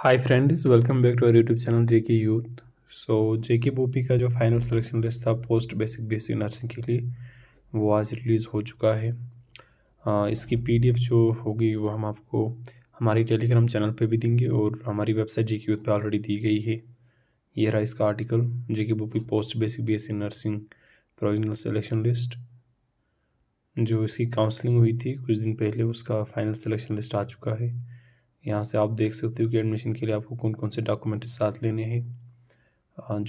hi friends welcome back to our YouTube channel J K youth so J K BOPEE का जो final selection list था post basic basic nursing के लिए वो आज release हो चुका है इसकी पीडीएफ जो होगी वो हम आपको हमारे टेलीग्राम चैनल पे भी देंगे और हमारी वेबसाइट जे के यूथ पर ऑलरेडी दी गई है ये रहा इसका article J K BOPEE post basic B S nursing provisional selection list जो इसकी काउंसलिंग हुई थी कुछ दिन पहले उसका फाइनल सिलेक्शन लिस्ट आ चुका है यहाँ से आप देख सकते हो कि एडमिशन के लिए आपको कौन कौन से डॉक्यूमेंट साथ लेने हैं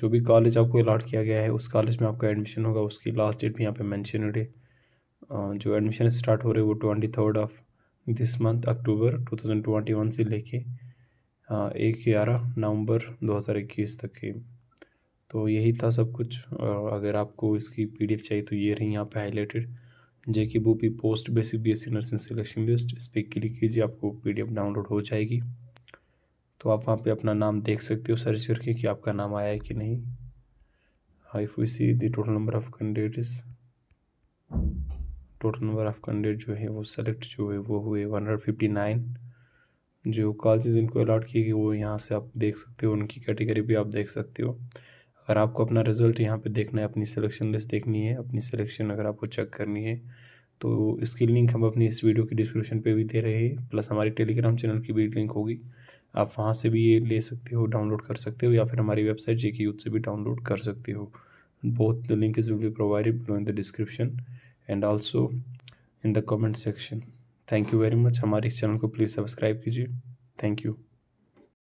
जो भी कॉलेज आपको अलाट किया गया है उस कॉलेज में आपका एडमिशन होगा उसकी लास्ट डेट भी यहाँ पे मैंशन है जो एडमिशन स्टार्ट हो रहे वो twenty third of this month October two thousand twenty one से लेके एक ग्यारह नवंबर दो हज़ार इक्कीस तक के तो यही था सब कुछ अगर आपको इसकी पीडीएफ चाहिए तो ये रही यहाँ पे highlighted J K P post basic B S C nursing selection list इस पर क्लिक कीजिए आपको पी डी एफ डाउनलोड हो जाएगी तो आप वहाँ पे अपना नाम देख सकते हो सर्च करके कि आपका नाम आया है कि नहीं if we see the total number of candidate total number of candidate जो है वो सेलेक्ट जो है वो हुए वन हंड्रेड फिफ्टी नाइन जो कॉलेज इनको अलाट किए गए वो यहाँ से आप देख सकते हो उनकी कैटेगरी भी आप देख सकते हो अगर आपको अपना रिज़ल्ट यहाँ पे देखना है अपनी सिलेक्शन लिस्ट देखनी है अपनी सिलेक्शन अगर आपको चेक करनी है तो इसकी लिंक हम अपनी इस वीडियो की डिस्क्रिप्शन पे भी दे रहे हैं प्लस हमारी टेलीग्राम चैनल की भी लिंक होगी आप वहाँ से भी ये ले सकते हो डाउनलोड कर सकते हो या फिर हमारी वेबसाइट जे यूथ से भी डाउनलोड कर सकते हो both the link is will be provided below in the description and also in the comment section thank you very much हमारे इस चैनल को प्लीज़ सब्सक्राइब कीजिए थैंक यू